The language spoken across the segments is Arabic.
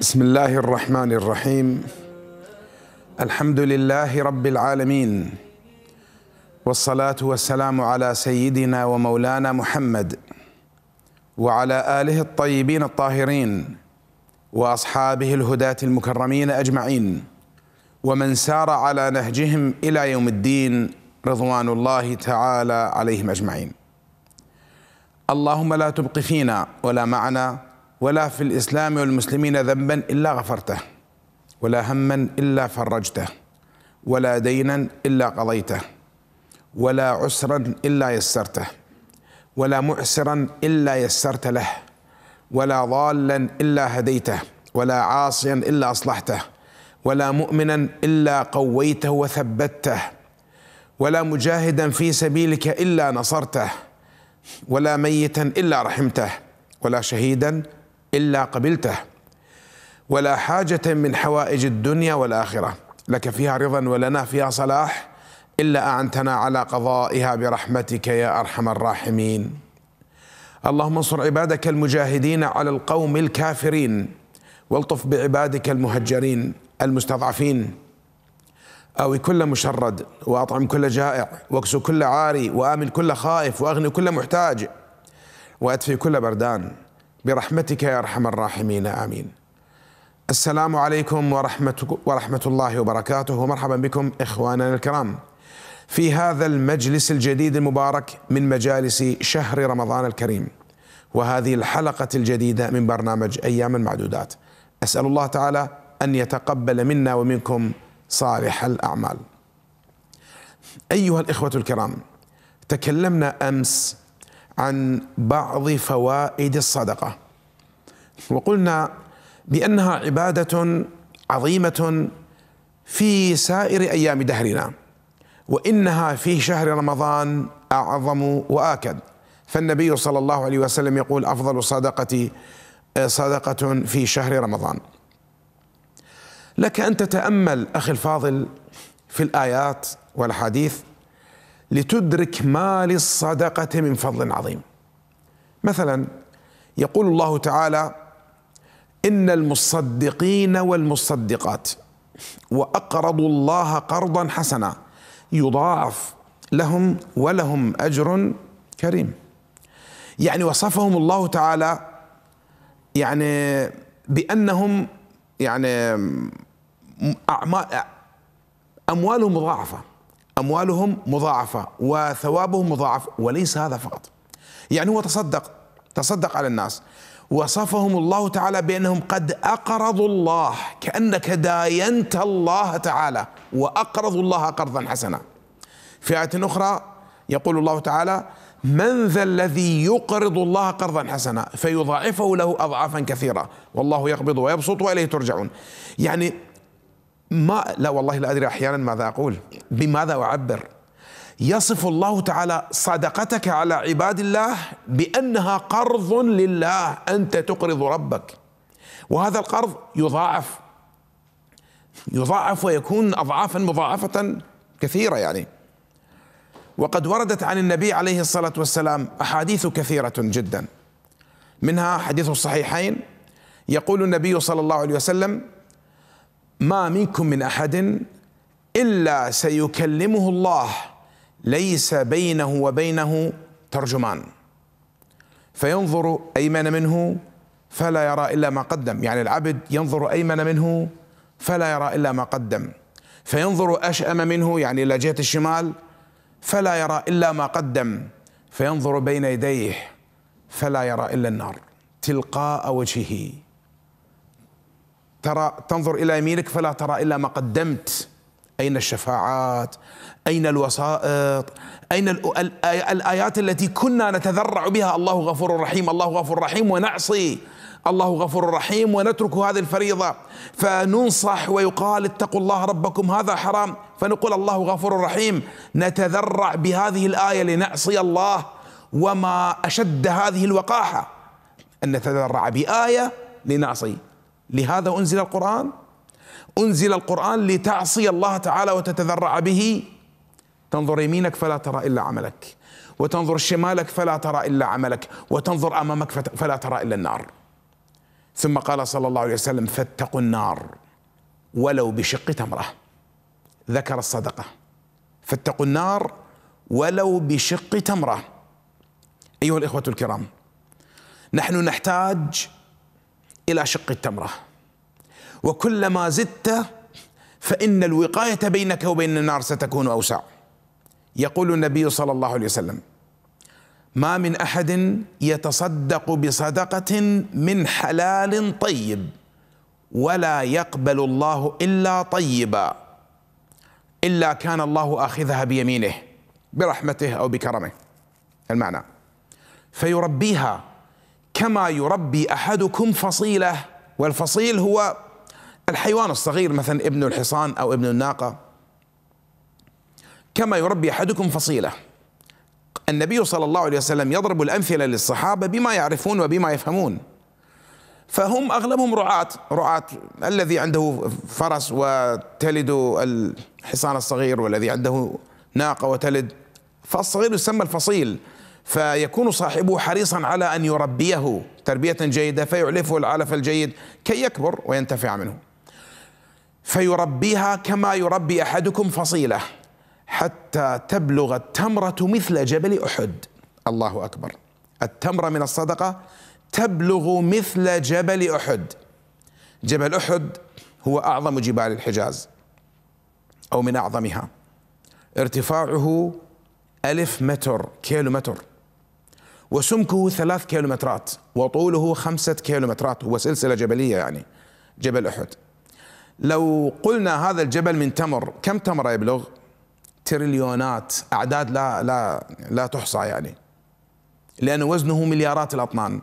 بسم الله الرحمن الرحيم الحمد لله رب العالمين والصلاه والسلام على سيدنا ومولانا محمد وعلى اله الطيبين الطاهرين واصحابه الهداه المكرمين اجمعين ومن سار على نهجهم الى يوم الدين رضوان الله تعالى عليهم اجمعين اللهم لا تبق فينا ولا معنا ولا في الإسلام والمسلمين ذنبا إلا غفرته ولا هما إلا فرجته ولا دينا إلا قضيته ولا عسرا إلا يسرته ولا معسرا إلا يسرت له ولا ضالا إلا هديته ولا عاصيا إلا أصلحته ولا مؤمنا إلا قويته وثبته ولا مجاهدا في سبيلك إلا نصرته ولا ميتا إلا رحمته ولا شهيدا إلا قبلته ولا حاجة من حوائج الدنيا والآخرة لك فيها رضا ولنا فيها صلاح إلا أعنتنا على قضائها برحمتك يا أرحم الراحمين اللهم انصر عبادك المجاهدين على القوم الكافرين والطف بعبادك المهجرين المستضعفين أو كل مشرد وأطعم كل جائع واكسو كل عاري وآمن كل خائف وأغني كل محتاج وأدفي كل بردان برحمتك يا ارحم الراحمين امين. السلام عليكم ورحمه ورحمه الله وبركاته ومرحبا بكم اخواننا الكرام. في هذا المجلس الجديد المبارك من مجالس شهر رمضان الكريم. وهذه الحلقه الجديده من برنامج ايام معدودات. اسال الله تعالى ان يتقبل منا ومنكم صالح الاعمال. ايها الاخوه الكرام، تكلمنا امس عن بعض فوائد الصدقه وقلنا بانها عباده عظيمه في سائر ايام دهرنا وانها في شهر رمضان اعظم واكد فالنبي صلى الله عليه وسلم يقول افضل الصدقه آه، صدقه في شهر رمضان لك ان تتامل اخي الفاضل في الايات والحديث لتدرك ما للصدقة من فضل عظيم مثلا يقول الله تعالى إن المصدقين والمصدقات وأقرضوا الله قرضا حسنا يضاعف لهم ولهم أجر كريم يعني وصفهم الله تعالى يعني بأنهم يعني أعمال أموالهم مضاعفة أموالهم مضاعفة وثوابهم مضاعف وليس هذا فقط يعني هو تصدق تصدق على الناس وصفهم الله تعالى بأنهم قد أقرضوا الله كأنك داينت الله تعالى وأقرضوا الله قرضا حسنا في آية أخرى يقول الله تعالى من ذا الذي يقرض الله قرضا حسنا فيضاعفه له اضعافا كثيره والله يقبض ويبسط واليه ترجعون يعني ما لا والله لا ادري احيانا ماذا اقول بماذا اعبر يصف الله تعالى صدقتك على عباد الله بانها قرض لله انت تقرض ربك وهذا القرض يضاعف يضاعف ويكون اضعافا مضاعفه كثيره يعني وقد وردت عن النبي عليه الصلاه والسلام احاديث كثيره جدا منها حديث الصحيحين يقول النبي صلى الله عليه وسلم ما منكم من احد الا سيكلمه الله ليس بينه وبينه ترجمان فينظر ايمن منه فلا يرى الا ما قدم يعني العبد ينظر ايمن منه فلا يرى الا ما قدم فينظر اشام منه يعني الى جهه الشمال فلا يرى الا ما قدم فينظر بين يديه فلا يرى الا النار تلقاء وجهه ترى تنظر الى يمينك فلا ترى الا ما قدمت اين الشفاعات اين الوسائط اين الايات التي كنا نتذرع بها الله غفور رحيم الله غفور رحيم ونعصي الله غفور رحيم ونترك هذه الفريضه فننصح ويقال اتقوا الله ربكم هذا حرام فنقول الله غفور رحيم نتذرع بهذه الايه لنعصي الله وما اشد هذه الوقاحه ان نتذرع بايه لنعصي لهذا أنزل القرآن أنزل القرآن لتعصي الله تعالى وتتذرع به تنظر يمينك فلا ترى إلا عملك وتنظر شمالك فلا ترى إلا عملك وتنظر أمامك فلا ترى إلا النار ثم قال صلى الله عليه وسلم فاتقوا النار ولو بشق تمرة ذكر الصدقة فاتقوا النار ولو بشق تمرة أيها الإخوة الكرام نحن نحتاج إلى شق التمرة وكلما زدت فإن الوقاية بينك وبين النار ستكون أوسع يقول النبي صلى الله عليه وسلم ما من أحد يتصدق بصدقة من حلال طيب ولا يقبل الله إلا طيبا إلا كان الله آخذها بيمينه برحمته أو بكرمه المعنى فيربيها كما يربي احدكم فصيله والفصيل هو الحيوان الصغير مثلا ابن الحصان او ابن الناقه كما يربي احدكم فصيله النبي صلى الله عليه وسلم يضرب الامثله للصحابه بما يعرفون وبما يفهمون فهم اغلبهم رعاة رعاة الذي عنده فرس وتلد الحصان الصغير والذي عنده ناقه وتلد فالصغير يسمى الفصيل فيكون صاحبه حريصا على ان يربيه تربيه جيده فيعلفه العلف الجيد كي يكبر وينتفع منه فيربيها كما يربي احدكم فصيله حتى تبلغ التمره مثل جبل احد الله اكبر التمره من الصدقه تبلغ مثل جبل احد جبل احد هو اعظم جبال الحجاز او من اعظمها ارتفاعه ألف متر كيلو متر وسمكه ثلاث كيلومترات وطوله خمسة كيلومترات هو سلسلة جبلية يعني جبل أحد لو قلنا هذا الجبل من تمر كم تمرة يبلغ تريليونات أعداد لا, لا, لا تحصى يعني لأن وزنه مليارات الأطنان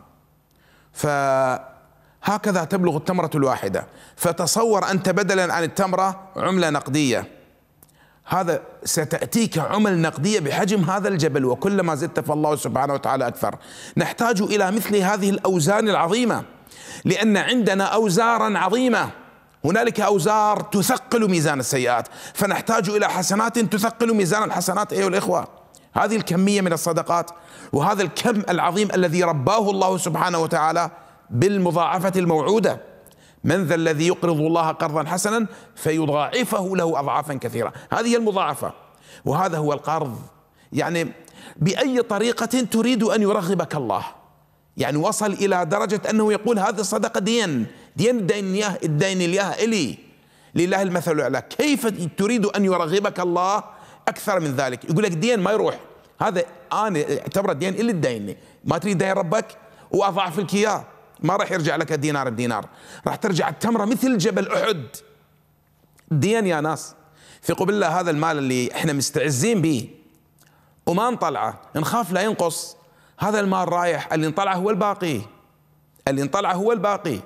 فهكذا تبلغ التمرة الواحدة فتصور أنت بدلا عن التمرة عملة نقدية هذا ستأتيك عمل نقدية بحجم هذا الجبل وكلما زدت فالله سبحانه وتعالى أكثر نحتاج إلى مثل هذه الأوزان العظيمة لأن عندنا أوزارا عظيمة هنالك أوزار تثقل ميزان السيئات فنحتاج إلى حسنات تثقل ميزان الحسنات أيها الإخوة هذه الكمية من الصدقات وهذا الكم العظيم الذي رباه الله سبحانه وتعالى بالمضاعفة الموعودة من ذا الذي يقرض الله قرضا حسنا فيضاعفه له أضعافا كثيرة هذه المضاعفة وهذا هو القرض يعني بأي طريقة تريد أن يرغبك الله يعني وصل إلى درجة أنه يقول هذه الصدقة دين دين الدين الدين الياه إلي لله المثل الأعلى كيف تريد أن يرغبك الله أكثر من ذلك يقول لك دين ما يروح هذا أنا اعتبره دين إلي الدين ما تريد دين ربك وأضاعف لك إياه ما راح يرجع لك دينار بدينار راح ترجع التمرة مثل جبل أحد دين يا ناس ثقوا بالله هذا المال اللي احنا مستعزين به وما نطلعه نخاف لا ينقص هذا المال رايح اللي نطلعه هو الباقي اللي نطلعه هو الباقي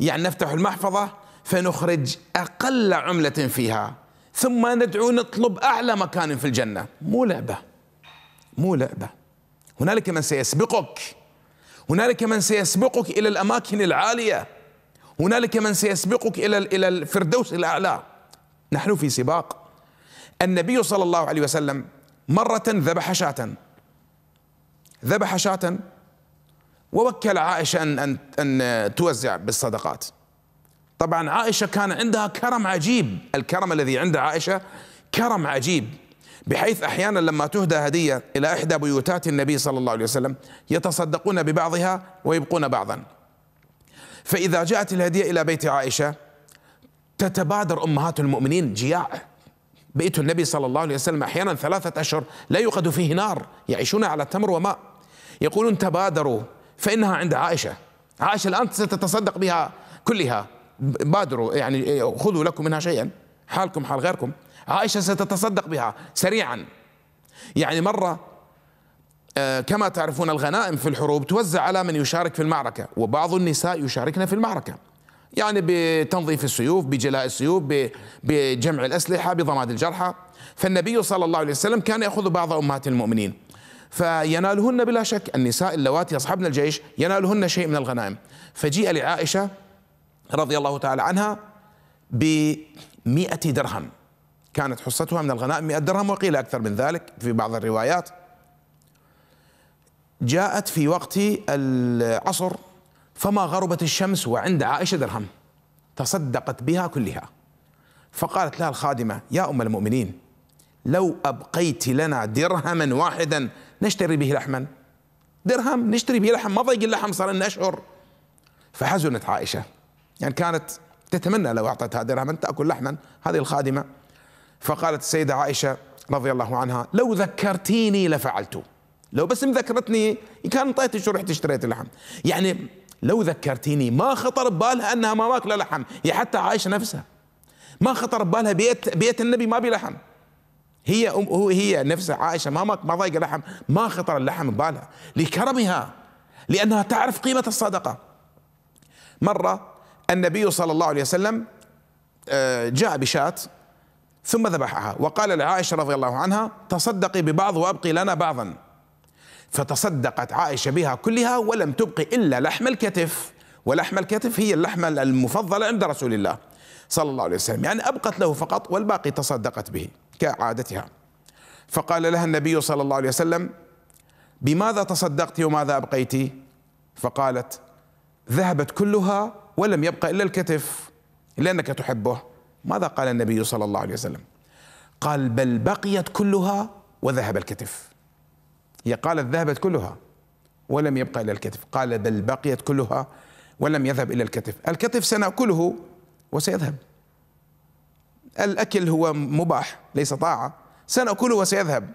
يعني نفتح المحفظة فنخرج أقل عملة فيها ثم ندعو نطلب أعلى مكان في الجنة مو لعبة مو لعبة هنالك من سيسبقك هنالك من سيسبقك الى الاماكن العاليه هنالك من سيسبقك الى الى الفردوس الاعلى نحن في سباق النبي صلى الله عليه وسلم مره ذبح شاة ذبح شاة ووكل عائشه ان ان ان توزع بالصدقات طبعا عائشه كان عندها كرم عجيب الكرم الذي عند عائشه كرم عجيب بحيث احيانا لما تهدى هديه الى احدى بيوتات النبي صلى الله عليه وسلم يتصدقون ببعضها ويبقون بعضا. فاذا جاءت الهديه الى بيت عائشه تتبادر امهات المؤمنين جياع بيت النبي صلى الله عليه وسلم احيانا ثلاثه اشهر لا يوقد فيه نار يعيشون على تمر وماء يقولون تبادروا فانها عند عائشه عائشه الان ستتصدق بها كلها بادروا يعني خذوا لكم منها شيئا حالكم حال غيركم عائشة ستتصدق بها سريعا يعني مرة آه، كما تعرفون الغنائم في الحروب توزع على من يشارك في المعركة وبعض النساء يشاركن في المعركة يعني بتنظيف السيوف بجلاء السيوف بجمع الأسلحة بضماد الجرحى فالنبي صلى الله عليه وسلم كان يأخذ بعض أمهات المؤمنين فينالهن بلا شك النساء اللواتي يصحبن الجيش ينالهن شيء من الغنائم فجيء لعائشة رضي الله تعالى عنها ب مئة درهم كانت حصتها من الغنائم 100 درهم وقيل أكثر من ذلك في بعض الروايات جاءت في وقت العصر فما غربت الشمس وعند عائشة درهم تصدقت بها كلها فقالت لها الخادمة يا أم المؤمنين لو أبقيت لنا درهما واحدا نشتري به لحما درهم نشتري به لحم ما ضيق اللحم صار لنا أشهر فحزنت عائشة يعني كانت تتمنى لو أعطتها درهم أن تأكل لحما هذه الخادمة فقالت السيدة عائشة رضي الله عنها لو ذكرتيني لفعلت لو بس مذكرتني كان طيت شو رحت اشتريت اللحم يعني لو ذكرتيني ما خطر ببالها أنها ما ماكلة لحم هي حتى عائشة نفسها ما خطر ببالها بيت بيت النبي ما بلحم هي أم هو هي نفسها عائشة ما ما ضايقة لحم ما خطر اللحم ببالها لكرمها لأنها تعرف قيمة الصدقة مرة النبي صلى الله عليه وسلم آه، جاء بشاة ثم ذبحها وقال لعائشة رضي الله عنها تصدقي ببعض وأبقي لنا بعضا فتصدقت عائشة بها كلها ولم تبقي إلا لحم الكتف ولحم الكتف هي اللحمة المفضلة عند رسول الله صلى الله عليه وسلم يعني أبقت له فقط والباقي تصدقت به كعادتها فقال لها النبي صلى الله عليه وسلم بماذا تصدقت وماذا أبقيت فقالت ذهبت كلها ولم يبقى إلا الكتف لأنك تحبه ماذا قال النبي صلى الله عليه وسلم قال بل بقيت كلها وذهب الكتف هي قالت ذهبت كلها ولم يبقى إلا الكتف قال بل بقيت كلها ولم يذهب الا الكتف الكتف سنأكله وسيذهب الأكل هو مباح ليس طاعة سنأكله وسيذهب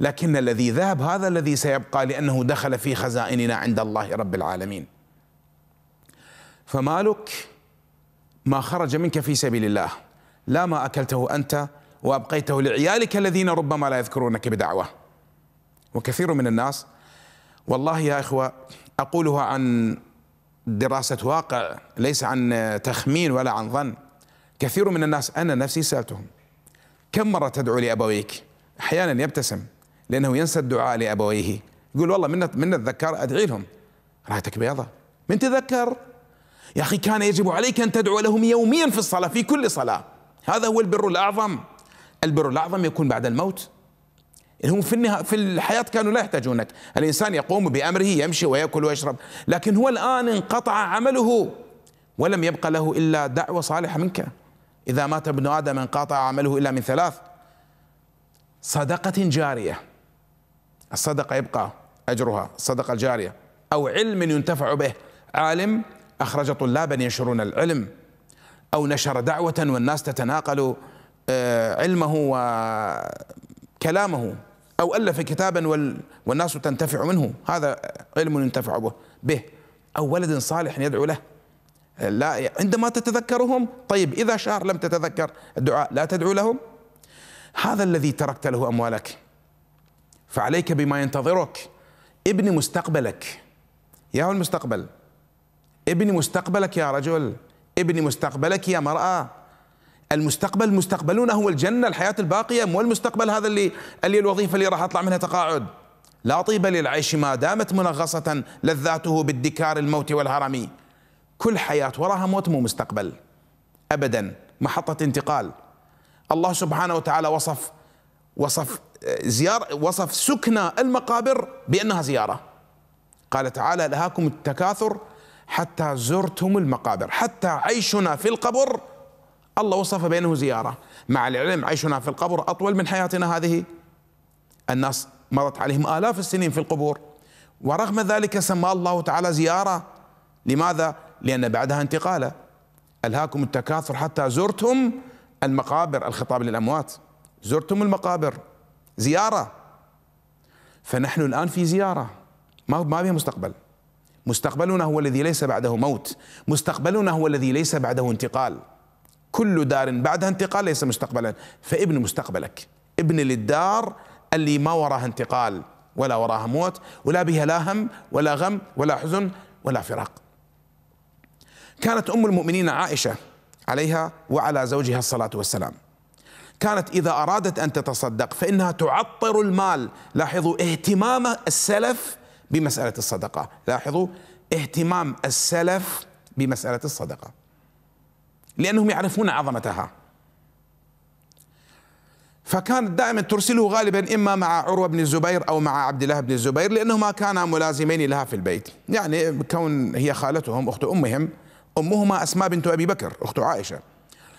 لكن الذي ذهب هذا الذي سيبقى لأنه دخل في خزائننا عند الله رب العالمين فمالك ما خرج منك في سبيل الله لا ما أكلته أنت وأبقيته لعيالك الذين ربما لا يذكرونك بدعوة وكثير من الناس والله يا إخوة أقولها عن دراسة واقع ليس عن تخمين ولا عن ظن كثير من الناس أنا نفسي سألتهم كم مرة تدعو لأبويك أحيانا يبتسم لأنه ينسى الدعاء لأبويه يقول والله من من اتذكر ادعي لهم رايتك بيضة من تذكر يا أخي كان يجب عليك أن تدعو لهم يوميا في الصلاة في كل صلاة هذا هو البر الأعظم البر الأعظم يكون بعد الموت هم في النها في الحياة كانوا لا يحتاجونك الإنسان يقوم بأمره يمشي ويأكل ويشرب لكن هو الآن انقطع عمله ولم يبقى له إلا دعوة صالحة منك إذا مات ابن آدم انقطع عمله إلا من ثلاث صدقة جارية الصدقة يبقى أجرها الصدقة الجارية أو علم ينتفع به عالم أخرج طلابا ينشرون العلم أو نشر دعوة والناس تتناقل آه، علمه وكلامه أو ألف كتابا والناس تنتفع منه هذا علم ينتفع به أو ولد صالح يدعو له لا عندما تتذكرهم طيب إذا شهر لم تتذكر الدعاء لا تدعو لهم هذا الذي تركت له أموالك فعليك بما ينتظرك ابن مستقبلك يا المستقبل ابني مستقبلك يا رجل ابني مستقبلك يا مرأة المستقبل مستقبلنا هو الجنة الحياة الباقية مو المستقبل هذا اللي اللي الوظيفة اللي راح أطلع منها تقاعد لا طيب للعيش ما دامت منغصة لذاته بالدكار الموت والهرم كل حياة وراها موت مو مستقبل أبدا محطة انتقال الله سبحانه وتعالى وصف وصف زيارة وصف سكنى المقابر بأنها زيارة قال تعالى لهاكم التكاثر حتى زرتم المقابر حتى عيشنا في القبر الله وصف بينه زيارة مع العلم عيشنا في القبر أطول من حياتنا هذه الناس مرت عليهم آلاف السنين في القبور ورغم ذلك سمى الله تعالى زيارة لماذا؟ لأن بعدها انتقاله ألهاكم التكاثر حتى زرتم المقابر الخطاب للأموات زرتم المقابر زيارة فنحن الآن في زيارة ما ما بها مستقبل مستقبلنا هو الذي ليس بعده موت مستقبلنا هو الذي ليس بعده انتقال كل دار بعدها انتقال ليس مستقبلا فابن مستقبلك ابن للدار اللي ما وراها انتقال ولا وراها موت ولا بها لا هم ولا غم ولا حزن ولا فراق كانت ام المؤمنين عائشه عليها وعلى زوجها الصلاه والسلام كانت اذا ارادت ان تتصدق فانها تعطر المال لاحظوا اهتمام السلف بمسألة الصدقة لاحظوا اهتمام السلف بمسألة الصدقة لأنهم يعرفون عظمتها فكانت دائما ترسله غالبا إما مع عروة بن الزبير أو مع عبد الله بن الزبير لأنهما كانا ملازمين لها في البيت يعني كون هي خالتهم أخت أمهم أمهما أسماء بنت أبي بكر أخت عائشة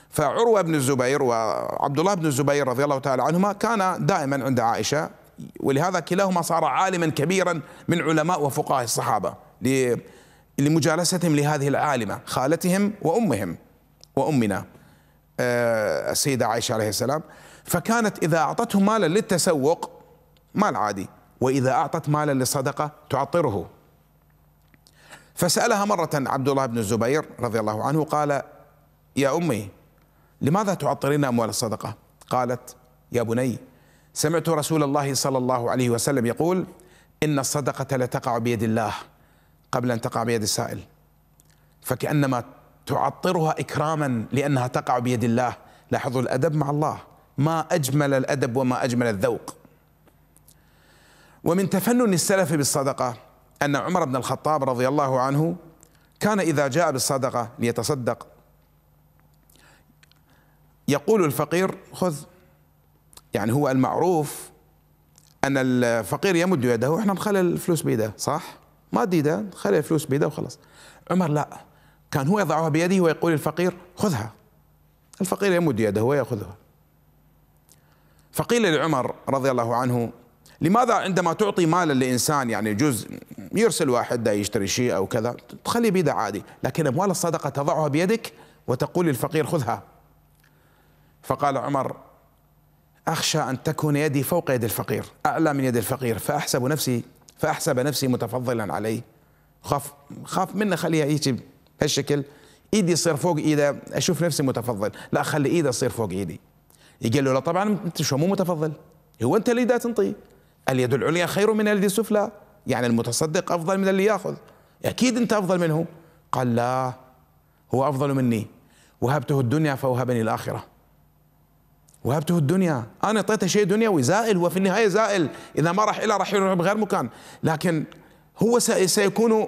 فعروة بن الزبير وعبد الله بن الزبير رضي الله تعالى عنهما كان دائما عند عائشة ولهذا كلاهما صار عالما كبيرا من علماء وفقهاء الصحابة لمجالستهم لهذه العالمة خالتهم وأمهم وأمنا آه، السيدة عائشة عليه السلام فكانت إذا أعطته مالا للتسوق مال عادي وإذا أعطت مالا للصدقة تعطره فسألها مرة عبد الله بن الزبير رضي الله عنه قال يا أمي لماذا تعطرين أموال الصدقة قالت يا بني سمعت رسول الله صلى الله عليه وسلم يقول إن الصدقة لتقع بيد الله قبل أن تقع بيد السائل فكأنما تعطرها إكراما لأنها تقع بيد الله لاحظوا الأدب مع الله ما أجمل الأدب وما أجمل الذوق ومن تفنن السلف بالصدقة أن عمر بن الخطاب رضي الله عنه كان إذا جاء بالصدقة ليتصدق يقول الفقير خذ يعني هو المعروف ان الفقير يمد يده واحنا نخلي الفلوس بيده صح ما ديده نخلي الفلوس بيده وخلاص عمر لا كان هو يضعها بيده ويقول للفقير خذها الفقير يمد يده ويأخذها فقيل لعمر رضي الله عنه لماذا عندما تعطي مالا لإنسان يعني جزء يرسل واحد يشتري شيء أو كذا تخلي بيده عادي لكن أموال الصدقة تضعها بيدك وتقول للفقير خذها فقال عمر أخشى أن تكون يدي فوق يد الفقير أعلى من يد الفقير فأحسب نفسي فأحسب نفسي متفضلا عليه خاف خاف منه خليها هيك بهالشكل ايدي تصير فوق ايده اشوف نفسي متفضل لا خلي ايده تصير فوق ايدي يقول له لا طبعا انت شو مو متفضل هو انت اللي دا تنطي اليد العليا خير من اليد السفلى يعني المتصدق افضل من اللي ياخذ اكيد انت افضل منه قال لا هو افضل مني وهبته الدنيا فوهبني الاخره وهبته الدنيا أنا أعطيته شيء دنيوي زائل وفي النهاية زائل إذا ما راح إلى راح يروح بغير مكان لكن هو سيكون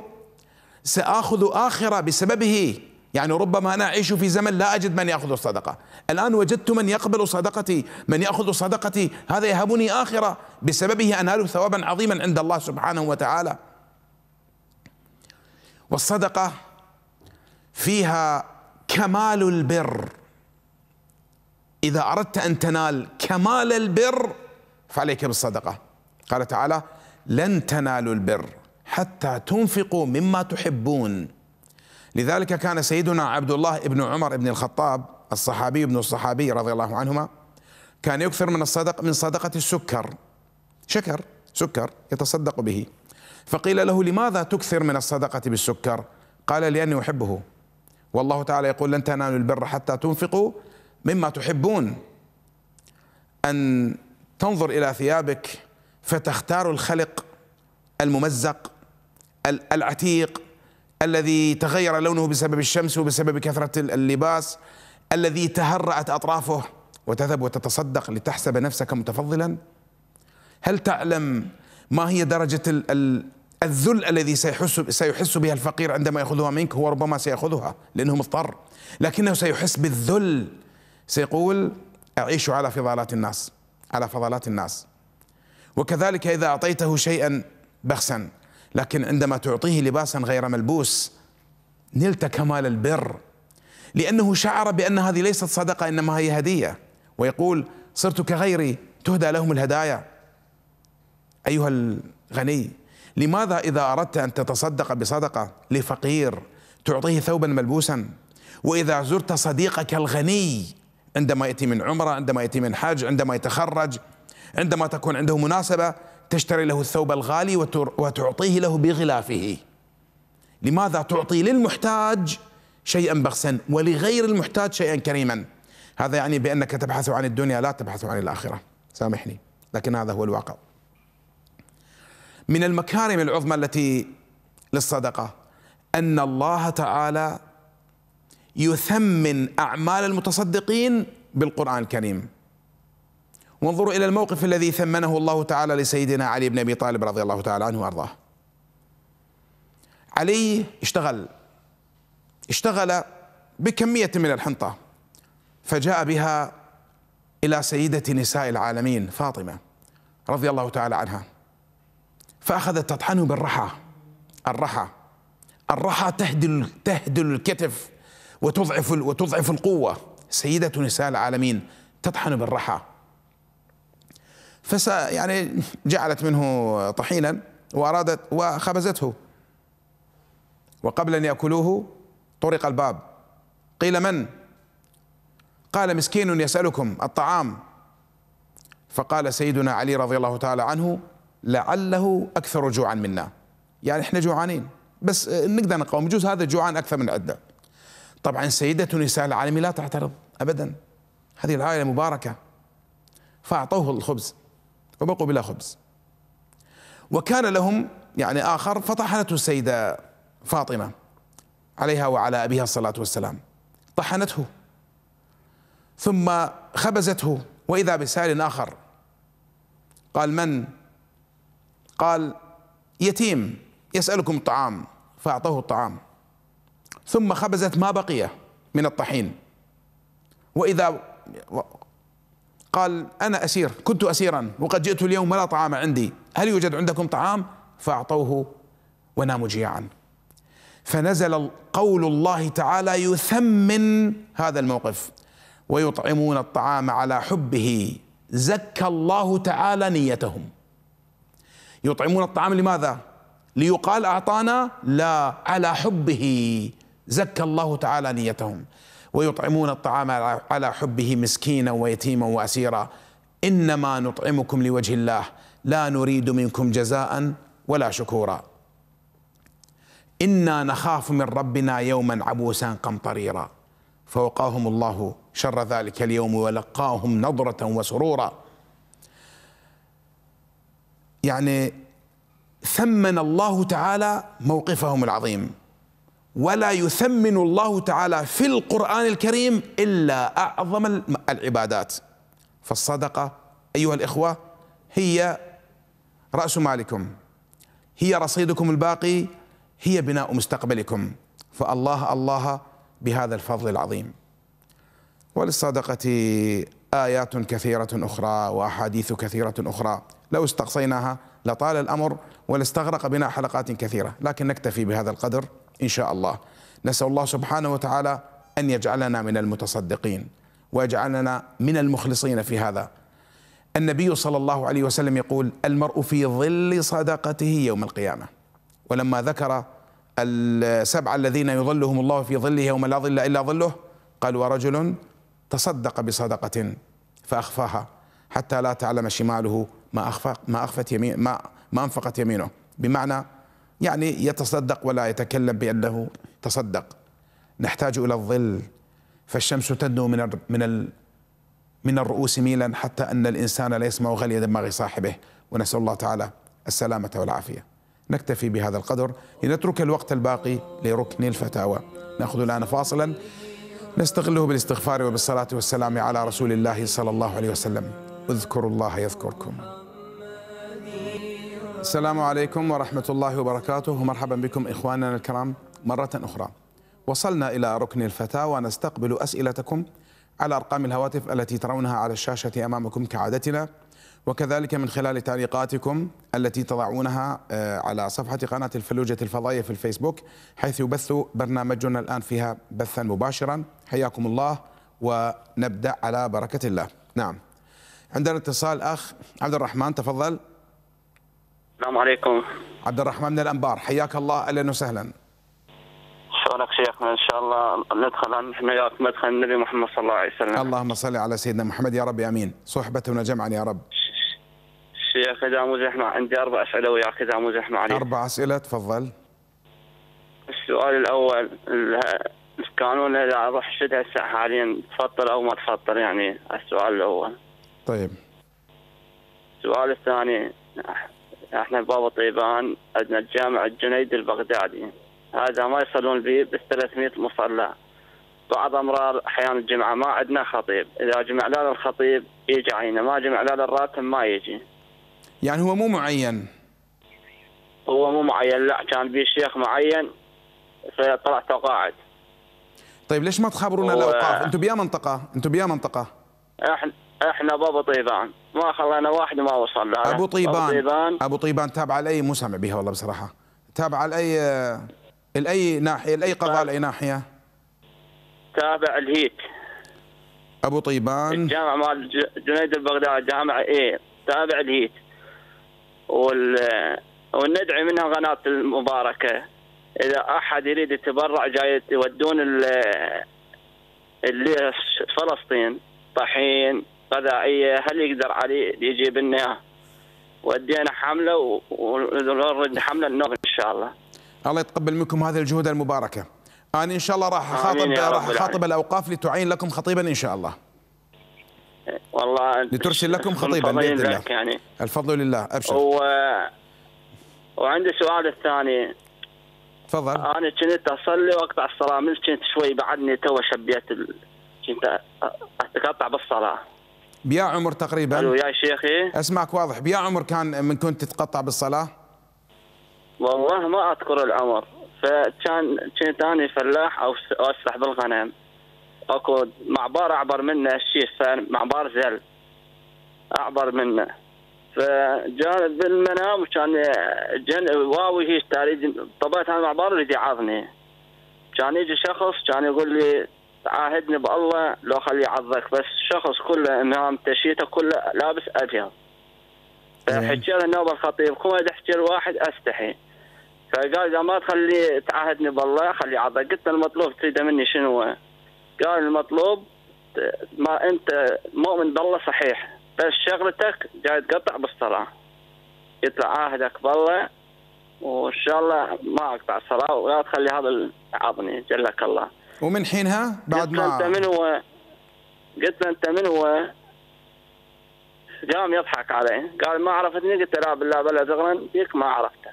سآخذ آخرة بسببه يعني ربما أنا أعيش في زمن لا أجد من يأخذ الصدقة الآن وجدت من يقبل صدقتي من يأخذ صدقتي هذا يهبني آخرة بسببه أنال ثوابا عظيما عند الله سبحانه وتعالى والصدقة فيها كمال البر إذا أردت أن تنال كمال البر فعليك بالصدقة قال تعالى لن تنالوا البر حتى تنفقوا مما تحبون لذلك كان سيدنا عبد الله بن عمر بن الخطاب الصحابي ابن الصحابي رضي الله عنهما كان يكثر من الصدق من صدقة السكر شكر سكر يتصدق به فقيل له لماذا تكثر من الصدقة بالسكر قال لأني أحبه والله تعالى يقول لن تنالوا البر حتى تنفقوا مما تحبون ان تنظر الى ثيابك فتختار الخلق الممزق العتيق الذي تغير لونه بسبب الشمس وبسبب كثره اللباس الذي تهرأت اطرافه وتذهب وتتصدق لتحسب نفسك متفضلا هل تعلم ما هي درجه الذل الذي سيحس سيحس بها الفقير عندما ياخذها منك هو ربما سياخذها لانه مضطر لكنه سيحس بالذل سيقول أعيش على فضالات الناس على فضلات الناس وكذلك إذا أعطيته شيئا بخسا لكن عندما تعطيه لباسا غير ملبوس نلت كمال البر لأنه شعر بأن هذه ليست صدقة إنما هي هدية ويقول صرت كغيري تهدى لهم الهدايا أيها الغني لماذا إذا أردت أن تتصدق بصدقة لفقير تعطيه ثوبا ملبوسا وإذا زرت صديقك الغني عندما يأتي من عمرة عندما يأتي من حج عندما يتخرج عندما تكون عنده مناسبة تشتري له الثوب الغالي وتعطيه له بغلافه لماذا تعطي للمحتاج شيئا بخسا ولغير المحتاج شيئا كريما هذا يعني بأنك تبحث عن الدنيا لا تبحث عن الآخرة سامحني لكن هذا هو الواقع من المكارم العظمى التي للصدقة أن الله تعالى يثمن أعمال المتصدقين بالقرآن الكريم وانظروا إلى الموقف الذي ثمنه الله تعالى لسيدنا علي بن أبي طالب رضي الله تعالى عنه وأرضاه علي اشتغل اشتغل بكمية من الحنطة فجاء بها إلى سيدة نساء العالمين فاطمة رضي الله تعالى عنها فأخذت تطحنه بالرحى الرحى الرحى تهدل تهدل الكتف وتضعف وتضعف القوة سيدة نساء العالمين تطحن بالرحى فس يعني جعلت منه طحينا وأرادت وخبزته وقبل أن يأكلوه طرق الباب قيل من؟ قال مسكين يسألكم الطعام فقال سيدنا علي رضي الله تعالى عنه لعله أكثر جوعا منا يعني احنا جوعانين بس آه، نقدر نقاوم جوز هذا جوعان أكثر من عدة طبعا سيدة نساء العالم لا تعترض أبدا هذه العائلة مباركة فأعطوه الخبز وبقوا بلا خبز وكان لهم يعني آخر فطحنته السيدة فاطمة عليها وعلى أبيها الصلاة والسلام طحنته ثم خبزته وإذا بسائل آخر قال من قال يتيم يسألكم الطعام فأعطوه الطعام ثم خبزت ما بقي من الطحين وإذا قال أنا أسير كنت أسيرا وقد جئت اليوم لا طعام عندي هل يوجد عندكم طعام فأعطوه وناموا جيعا فنزل قول الله تعالى يثمن هذا الموقف ويطعمون الطعام على حبه زكى الله تعالى نيتهم يطعمون الطعام لماذا ليقال أعطانا لا على حبه زكى الله تعالى نيتهم ويطعمون الطعام على حبه مسكينا ويتيما واسيرا انما نطعمكم لوجه الله لا نريد منكم جزاء ولا شكورا انا نخاف من ربنا يوما عبوسا قمطريرا فوقاهم الله شر ذلك اليوم ولقاهم نضره وسرورا يعني ثمن الله تعالى موقفهم العظيم ولا يثمن الله تعالى في القرآن الكريم إلا أعظم العبادات فالصدقة أيها الإخوة هي رأس مالكم هي رصيدكم الباقي هي بناء مستقبلكم فالله الله بهذا الفضل العظيم وللصدقة آيات كثيرة أخرى وأحاديث كثيرة أخرى لو استقصيناها لطال الأمر ولاستغرق بنا حلقات كثيرة لكن نكتفي بهذا القدر إن شاء الله نسأل الله سبحانه وتعالى أن يجعلنا من المتصدقين ويجعلنا من المخلصين في هذا النبي صلى الله عليه وسلم يقول المرء في ظل صدقته يوم القيامة ولما ذكر السبعة الذين يظلهم الله في ظله يوم لا ظل إلا ظله قال ورجل تصدق بصدقة فأخفاها حتى لا تعلم شماله ما أخفى ما أخفت يمين ما ما أنفقت يمينه بمعنى يعني يتصدق ولا يتكلم بأنه تصدق نحتاج إلى الظل فالشمس تدنو من من من الرؤوس ميلا حتى أن الإنسان لا يسمع غلي دماغ صاحبه ونسأل الله تعالى السلامة والعافية نكتفي بهذا القدر لنترك الوقت الباقي لركن الفتاوى نأخذ الآن فاصلا نستغله بالاستغفار وبالصلاة والسلام على رسول الله صلى الله عليه وسلم اذكروا الله يذكركم السلام عليكم ورحمة الله وبركاته مرحبا بكم إخواننا الكرام مرة أخرى وصلنا إلى ركن الفتاة ونستقبل أسئلتكم على أرقام الهواتف التي ترونها على الشاشة أمامكم كعادتنا وكذلك من خلال تعليقاتكم التي تضعونها آه، على صفحة قناة الفلوجة الفضائية في الفيسبوك حيث يبث برنامجنا الآن فيها بثا مباشرا حياكم الله ونبدأ على بركة الله نعم عندنا اتصال أخ عبد الرحمن تفضل السلام عليكم عبد الرحمن من الانبار حياك الله اهلا وسهلا شلونك شيخنا ان شاء الله ندخل نحن وياك مدخل النبي محمد صلى الله عليه وسلم اللهم صل على سيدنا محمد يا رب امين صحبتنا جمعا يا رب شيخ اذا مو زحمه عندي اربع اسئله وياك اذا مو زحمه عليك اربع اسئله تفضل السؤال الاول القانون اذا اروح شد هسه حاليا تفضل او ما تفضل يعني السؤال الاول طيب السؤال الثاني احنا بابا طيبان عندنا الجامع الجنيد البغدادي هذا ما يصلون به بال 300 مصلى بعض امرار احيانا الجمعه ما عندنا خطيب اذا جمع لنا الخطيب يجي عينه ما جمع لنا الراتب ما يجي يعني هو مو معين هو مو معين لا كان به شيخ معين فطلع تقاعد طيب ليش ما تخبرونا و... الاوقاف انتم بيا منطقه انتم بيا منطقه احنا احنا بابو طيبان ما خلينا واحد ما وصل له ابو طيبان ابو طيبان, أبو طيبان تابعه لاي مو سامع بها والله بصراحه تابعه لاي لاي ناحيه لاي قضاء لاي ناحيه تابع الهيت ابو طيبان الجامع مال جنيد البغداد جامع ايه تابع الهيت وال وندعي منها قناه المباركه اذا احد يريد يتبرع جاي يودون اللي فلسطين طحين غذائيه هل يقدر عليه يجيب لنا ودينا حمله ونرد حمله النوم ان شاء الله الله يتقبل منكم هذه الجهود المباركه انا ان شاء الله راح اخاطب راح اخاطب الاوقاف لتعين لكم خطيبا ان شاء الله والله لترسل لكم خطيبا باذن الله يعني الفضل لله ابشر و... وعندي سؤال الثاني تفضل انا كنت اصلي واقطع الصلاه من كنت شوي بعدني تو شبيت ال... كنت اتقطع بالصلاه بيا عمر تقريبا الو يا شيخي اسمعك واضح بيا عمر كان من كنت تتقطع بالصلاه؟ والله ما اذكر العمر فكان كنت اني فلاح او اسلح بالغنم اكو معبر اعبر منه الشيخ معبار زل اعبر منه فجان بالمنام وكان جن واوي هيك تريد طبيت انا معبر يريد يعظني كان يجي شخص كان يقول لي عاهدني بالله لو خلي عضك بس شخص كله انهام تشيته كله لابس ابيض فحكي له نوبه الخطيب خويا تحكي لواحد استحي فقال اذا ما تخلي تعاهدني بالله خلي عضك قلت المطلوب تريده مني شنو قال المطلوب ما انت مؤمن بالله صحيح بس شغلتك جاي تقطع بالصلاه قلت له عاهدك بالله وان شاء الله ما اقطع الصلاه ولا تخلي هذا عظني جلك الله ومن حينها بعد ما انت من هو قلت له انت من هو قام يضحك علي قال ما عرفتني قلت له لا بالله بلا ذغرا بيك ما عرفتك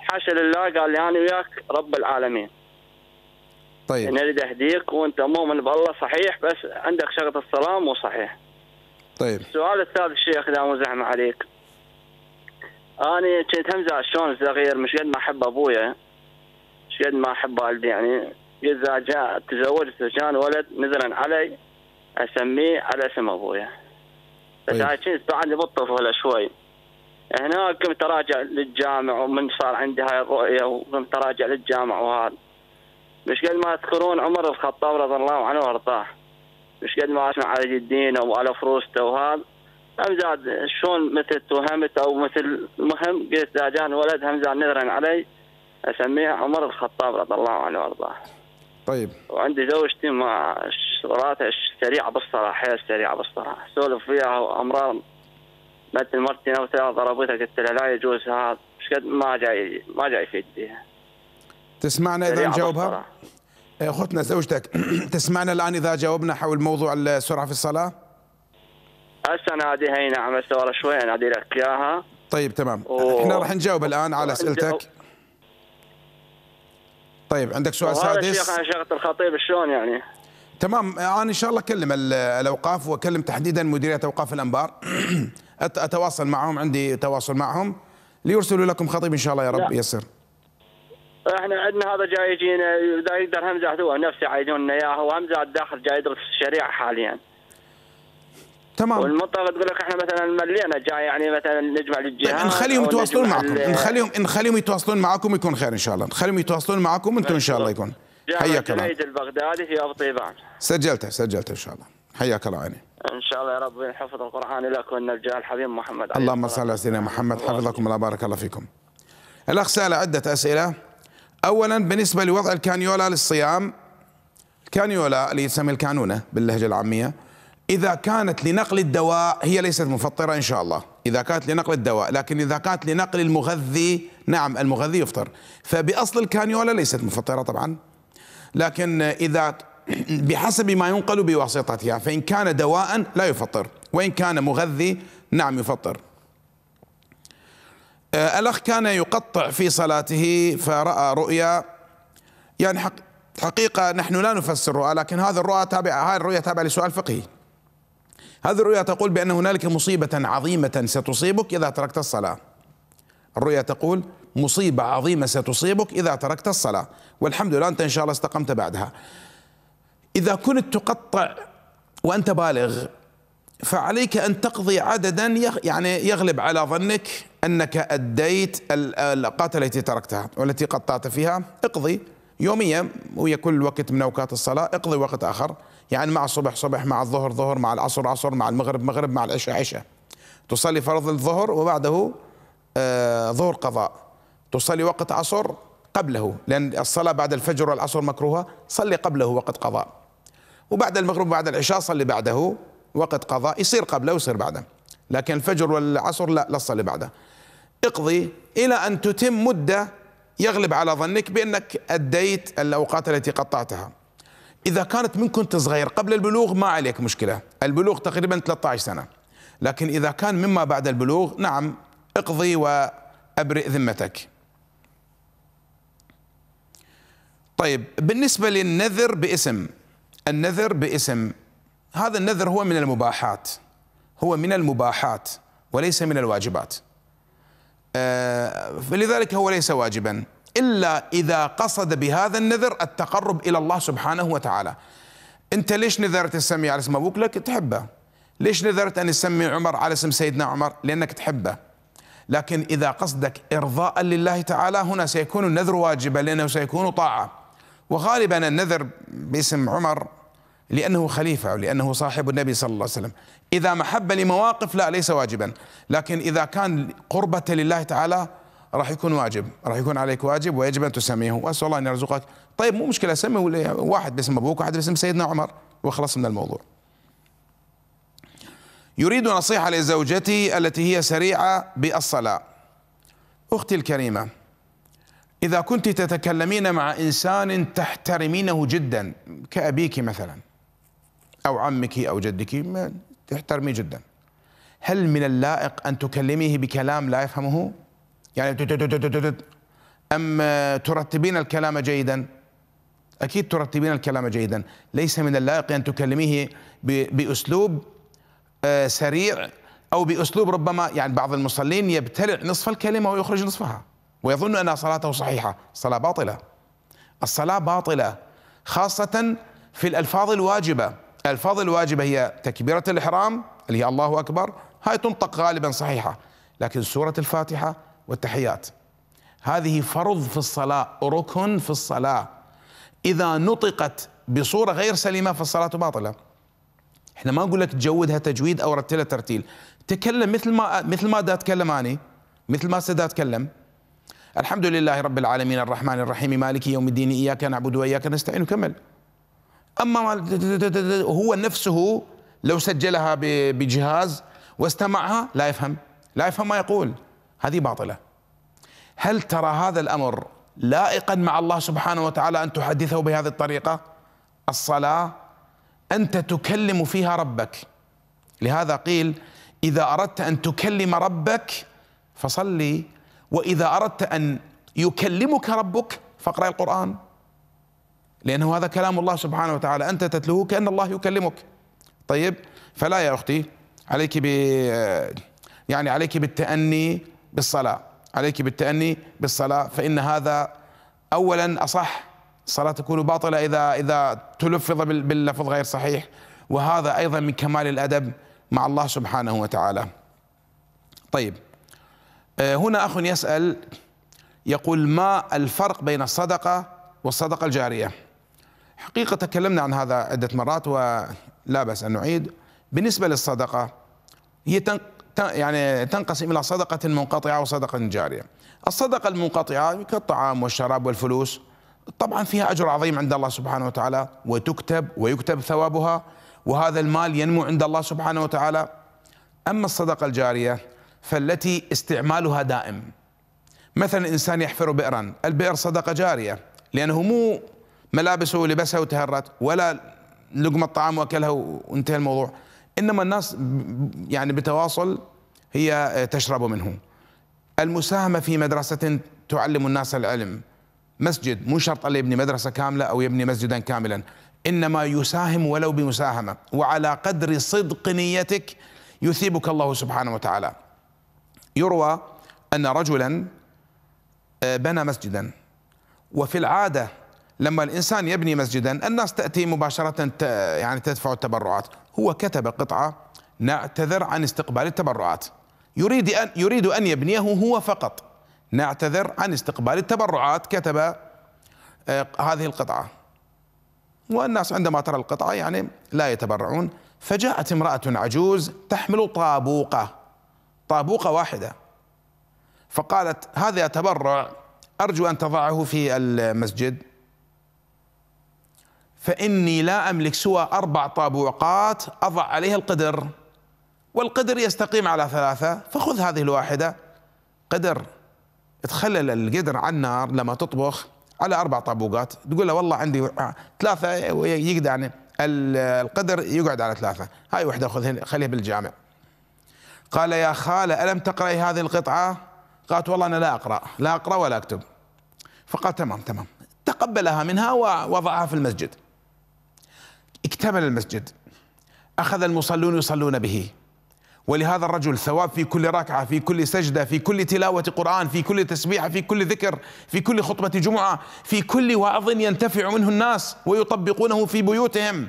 حاشا لله قال لي انا وياك رب العالمين طيب انا يعني اريد اهديك وانت مؤمن بالله صحيح بس عندك شغله الصلاه مو صحيح طيب السؤال الثالث الشيخ اذا مو زحمه عليك انا كنت همزه شلون صغير مش قد ما احب ابويا مش قد ما احب والدي يعني إذا جاء تزوجت وكان ولد مثلا علي أسميه على اسم أبويا بس هاي كنت بعدني بالطفولة شوي هناك قمت أراجع للجامع ومن صار عندي هاي الرؤية وقمت أراجع للجامع وهذا مش قد ما تذكرون عمر الخطاب رضي الله عنه وارضاه مش قد ما اسمع على جدينا وعلى فروسته وهذا همزاد شلون مثل توهمت او مثل مهم قلت اذا جاني ولد همزاد نذرا علي اسميه عمر الخطاب رضي الله عنه وارضاه طيب وعندي زوجتي ما راتها سريعه بالصراحه حياه سريعه بالصراحه سولف فيها وامراض مثل مرتين او ثلاث ضربتها قلت لها لا يجوز هذا مش قد ما جاي ما جاي يفيد يدي تسمعنا اذا نجاوبها؟ إيه، اختنا زوجتك تسمعنا الان اذا جاوبنا حول موضوع السرعه في الصلاه؟ هسه انا هذه هي نعم هسه ورا شوي انا لك اياها طيب تمام و... احنا راح نجاوب الان على اسئلتك طيب عندك سؤال سادس عن شيخة الخطيب شلون يعني تمام انا ان شاء الله اكلم الاوقاف واكلم تحديدا مديريه اوقاف الانبار اتواصل معهم عندي تواصل معهم ليرسلوا لكم خطيب ان شاء الله يا رب لا. يسر احنا عندنا هذا جاي يجينا اذا يقدر همزه هو نفسه يعيدون اياه وهمزه الداخل جاي يدرس الشريعه حاليا تمام والمنطقه تقول لك احنا مثلا ملينا جاي يعني مثلا نجمع للجهات طيب، نخليهم يتواصلون معكم نخليهم نخليهم يتواصلون معكم يكون خير ان شاء الله نخليهم يتواصلون معكم انتم ان شاء الله يكون حياك الله البغدادي في ابو طيبان سجلته سجلته ان شاء الله حياك الله عيني ان شاء الله يا رب يحفظ القران لك الجاه الحبيب محمد اللهم صل على سيدنا محمد حفظكم الله بارك الله فيكم الاخ سال عده اسئله اولا بالنسبه لوضع الكانيولا للصيام الكانيولا اللي يسمى الكانونه باللهجه العاميه إذا كانت لنقل الدواء هي ليست مفطرة إن شاء الله إذا كانت لنقل الدواء لكن إذا كانت لنقل المغذي نعم المغذي يفطر فبأصل الكانيولا ليست مفطرة طبعا لكن إذا بحسب ما ينقل بواسطتها فإن كان دواء لا يفطر وإن كان مغذي نعم يفطر آه، الأخ كان يقطع في صلاته فرأى رؤيا يعني حقيقة نحن لا نفسر الرؤى لكن هذه الرؤى تابعة هذه الرؤيا تابعة لسؤال فقهي هذه الرؤيا تقول بأن هنالك مصيبة عظيمة ستصيبك إذا تركت الصلاة الرؤيا تقول مصيبة عظيمة ستصيبك إذا تركت الصلاة والحمد لله أنت إن شاء الله استقمت بعدها إذا كنت تقطع وأنت بالغ فعليك أن تقضي عددا يعني يغلب على ظنك أنك أديت الأوقات التي تركتها والتي قطعت فيها اقضي يوميا ويكون الوقت من أوقات الصلاة اقضي وقت آخر يعني مع الصبح صبح مع الظهر ظهر مع العصر عصر مع المغرب مغرب مع العشاء عشاء تصلي فرض الظهر وبعده آه، ظهر قضاء تصلي وقت عصر قبله لأن الصلاة بعد الفجر والعصر مكروهة صلي قبله وقت قضاء وبعد المغرب وبعد العشاء صلي بعده وقت قضاء يصير قبله ويصير بعده لكن الفجر والعصر لا لا تصلي بعده اقضي إلى أن تتم مدة يغلب على ظنك بأنك أديت الأوقات التي قطعتها إذا كانت من كنت صغير قبل البلوغ ما عليك مشكلة البلوغ تقريبا 13 سنة لكن إذا كان مما بعد البلوغ نعم اقضي وأبرئ ذمتك طيب بالنسبة للنذر باسم النذر باسم هذا النذر هو من المباحات هو من المباحات وليس من الواجبات فلذلك آه، هو ليس واجبا إلا إذا قصد بهذا النذر التقرب إلى الله سبحانه وتعالى أنت ليش نذرت تسمي على اسم أبوك لك تحبه ليش نذرت أن تسمي عمر على اسم سيدنا عمر لأنك تحبه لكن إذا قصدك إرضاء لله تعالى هنا سيكون النذر واجبا لأنه سيكون طاعة وغالبا النذر باسم عمر لأنه خليفة لانه صاحب النبي صلى الله عليه وسلم إذا محبة لمواقف لا ليس واجبا لكن إذا كان قربة لله تعالى راح يكون واجب راح يكون عليك واجب ويجب ان تسميه واسال الله ان يرزقك طيب مو مشكله سميه واحد باسم ابوك واحد باسم سيدنا عمر واخلص من الموضوع يريد نصيحه لزوجتي التي هي سريعه بالصلاه اختي الكريمه اذا كنت تتكلمين مع انسان تحترمينه جدا كابيك مثلا او عمك او جدك تحترميه جدا هل من اللائق ان تكلميه بكلام لا يفهمه يعني دو دو دو أم ترتبين الكلام جيدا أكيد ترتبين الكلام جيدا ليس من اللائق أن تكلميه بأسلوب آه، سريع أو بأسلوب ربما يعني بعض المصلين يبتلع نصف الكلمة ويخرج نصفها ويظن أن صلاته صحيحة صلاة باطلة الصلاة باطلة خاصة في الألفاظ الواجبة الألفاظ الواجبة هي تكبيرة الإحرام اللي هي الله أكبر هاي تنطق غالبا صحيحة لكن سورة الفاتحة والتحيات هذه فرض في الصلاة ركن في الصلاة إذا نطقت بصورة غير سليمة فالصلاة باطلة احنا ما نقول لك تجودها تجويد أو رتلها ترتيل تكلم مثل ما مثل ما دا أتكلم أنا مثل ما سدا أتكلم الحمد لله رب العالمين الرحمن الرحيم مالك يوم الدين إياك نعبد وإياك نستعين كمل أما هو نفسه لو سجلها بجهاز واستمعها لا يفهم لا يفهم ما يقول هذه باطله هل ترى هذا الامر لائقا مع الله سبحانه وتعالى ان تحدثه بهذه الطريقه الصلاه انت تكلم فيها ربك لهذا قيل اذا اردت ان تكلم ربك فصلي واذا اردت ان يكلمك ربك فاقرا القران لانه هذا كلام الله سبحانه وتعالى انت تتلوه كان الله يكلمك طيب فلا يا اختي عليك ب يعني عليك بالتأني بالصلاة عليك بالتأني بالصلاة فإن هذا أولا أصح الصلاة تكون باطلة إذا إذا تلفظ باللفظ غير صحيح وهذا أيضا من كمال الأدب مع الله سبحانه وتعالى طيب آه، هنا أخ يسأل يقول ما الفرق بين الصدقة والصدقة الجارية حقيقة تكلمنا عن هذا عدة مرات ولا بأس أن نعيد بالنسبة للصدقة هي يعني تنقسم إلى صدقة منقطعة وصدقة جارية الصدقة المنقطعة كالطعام والشراب والفلوس طبعا فيها أجر عظيم عند الله سبحانه وتعالى وتكتب ويكتب ثوابها وهذا المال ينمو عند الله سبحانه وتعالى أما الصدقة الجارية فالتي استعمالها دائم مثلا إنسان يحفر بئرا البئر صدقة جارية لأنه مو ملابسه ولبسها وتهرت ولا لقمة طعام وأكلها وانتهى الموضوع انما الناس يعني بتواصل هي آه، تشرب منه المساهمه في مدرسه تعلم الناس العلم مسجد مو شرط اللي يبني مدرسه كامله او يبني مسجدا كاملا انما يساهم ولو بمساهمه وعلى قدر صدق نيتك يثيبك الله سبحانه وتعالى يروى ان رجلا آه، بنى مسجدا وفي العاده لما الانسان يبني مسجدا الناس تاتي مباشره يعني تدفع التبرعات هو كتب قطعة نعتذر عن استقبال التبرعات يريد أن, يريد أن يبنيه هو فقط نعتذر عن استقبال التبرعات كتب آه، هذه القطعة والناس عندما ترى القطعة يعني لا يتبرعون فجاءت امرأة عجوز تحمل طابوقة طابوقة واحدة فقالت هذا تبرع أرجو أن تضعه في المسجد فإني لا أملك سوى أربع طابوقات أضع عليها القدر والقدر يستقيم على ثلاثة فخذ هذه الواحدة قدر تخلل القدر على النار لما تطبخ على أربع طابوقات تقول له والله عندي ثلاثة يقدر يعني القدر يقعد على ثلاثة هاي وحدة خذها خليها بالجامع قال يا خالة ألم تقرأي هذه القطعة قالت والله أنا لا أقرأ لا أقرأ ولا أكتب فقال تمام تمام تقبلها منها ووضعها في المسجد اكتمل المسجد أخذ المصلون يصلون به ولهذا الرجل ثواب في كل ركعة في كل سجدة في كل تلاوة قرآن في كل تسبيحة في كل ذكر في كل خطبة جمعة في كل واعظ ينتفع منه الناس ويطبقونه في بيوتهم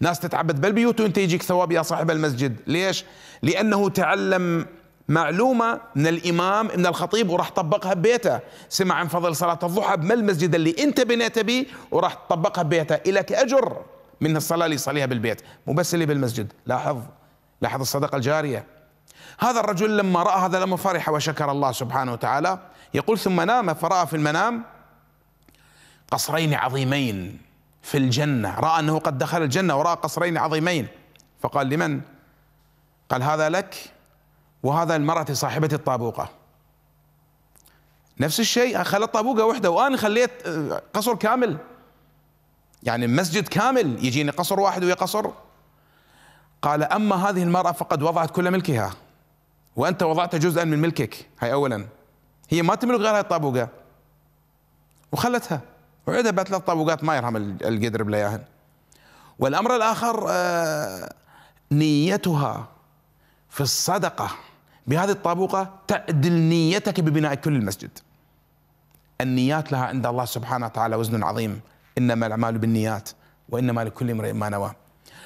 ناس تتعبد بالبيوت وانت يجيك ثواب يا صاحب المسجد ليش لأنه تعلم معلومة من الإمام من الخطيب وراح طبقها ببيته سمع عن فضل صلاة الضحى ما المسجد اللي انت بنيت به وراح تطبقها ببيته لك أجر من الصلاة اللي يصليها بالبيت مو بس اللي بالمسجد لاحظ لاحظ الصدقة الجارية هذا الرجل لما رأى هذا لما فرح وشكر الله سبحانه وتعالى يقول ثم نام فرأى في المنام قصرين عظيمين في الجنة رأى أنه قد دخل الجنة ورأى قصرين عظيمين فقال لمن قال هذا لك وهذا المرأة صاحبة الطابوقة نفس الشيء خلى الطابوقة وحده وأنا خليت آه، قصر كامل يعني مسجد كامل يجيني قصر واحد ويا قصر قال أما هذه المرأة فقد وضعت كل ملكها وأنت وضعت جزءا من ملكك هاي أولا هي ما تملك غير هاي الطابوقة وخلتها وعدها بعد ثلاث طابوقات ما يرهم القدر بلياهن والأمر الآخر آه، نيتها في الصدقة بهذه الطابوقة تعدل نيتك ببناء كل المسجد النيات لها عند الله سبحانه وتعالى وزن عظيم إنما الأعمال بالنيات وإنما لكل امرئ ما نوى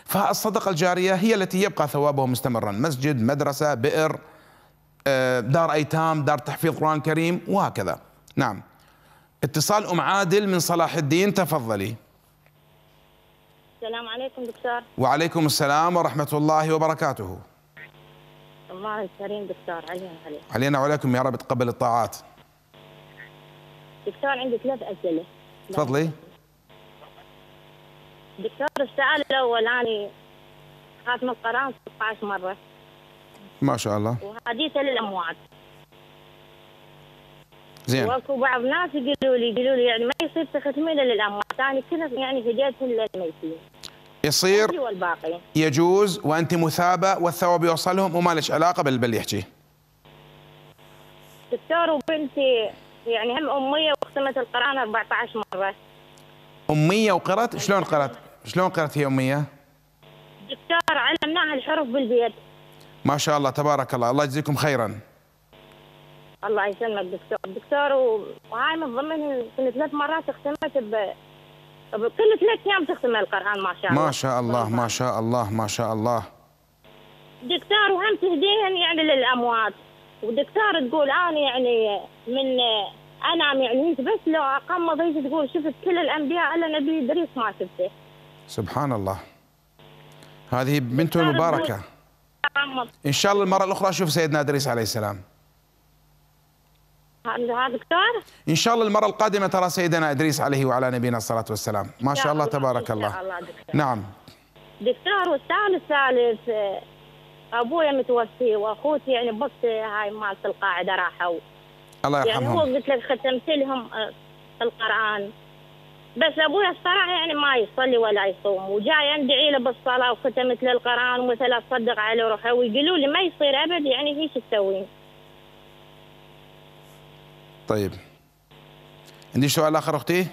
فالصدقة الجارية هي التي يبقى ثوابها مستمرا مسجد مدرسة بئر آه، دار أيتام دار تحفيظ قرآن كريم وهكذا نعم اتصال أم عادل من صلاح الدين تفضلي السلام عليكم دكتور وعليكم السلام ورحمة الله وبركاته الله الكريم دكتور علينا وعليكم. علينا وعليكم يا رب تقبل الطاعات دكتور عندي ثلاث أسئلة تفضلي دكتور الساعة الأول أنا خاف من القرآن 16 مرة ما شاء الله وحديث للأموات زين واكو بعض ناس يقولوا لي يقولوا لي يعني ما يصير تختمين للأموات أنا كنت يعني هديتهم للميتين يصير والباقي يجوز وانت مثابه والثواب يوصلهم وما لك علاقه باللي يحكي دكتور وبنتي يعني هم اميه وختمت القران 14 مره. اميه وقرات شلون قرات؟ شلون قرأتي أمية؟ دكتور علمناها الحروف بالبيت ما شاء الله تبارك الله الله يجزيكم خيرا الله يسلمك دكتور دكتور وهاي من ضمن كل ثلاث مرات اختمت ب كل ثلاث ايام تختم القران ما شاء الله ما شاء الله ما شاء الله ما شاء الله دكتور وهم تهديهم يعني للاموات ودكتور تقول انا يعني من انام يعني بس لو اقمض هيك تقول شفت كل الانبياء الا نبي ادريس ما شفته سبحان الله هذه بنته المباركة إن شاء الله المرة الأخرى أشوف سيدنا إدريس عليه السلام دكتور إن شاء الله المرة القادمة ترى سيدنا إدريس عليه وعلى نبينا الصلاة والسلام ما شاء الله تبارك الله, الله دكتور. نعم دكتور والثاني الثالث أبويا متوفي وأخوتي يعني بس هاي مالت القاعدة راحوا الله يرحمهم يعني هو قلت لك ختمت لهم آه، القرآن بس ابويا الصراحه يعني ما يصلي ولا يصوم وجاي ادعي له بالصلاه وختمت له القران ومثلا اصدق على روحه ويقولوا لي ما يصير ابد يعني ايش تسوي؟ طيب عندي سؤال اخر اختي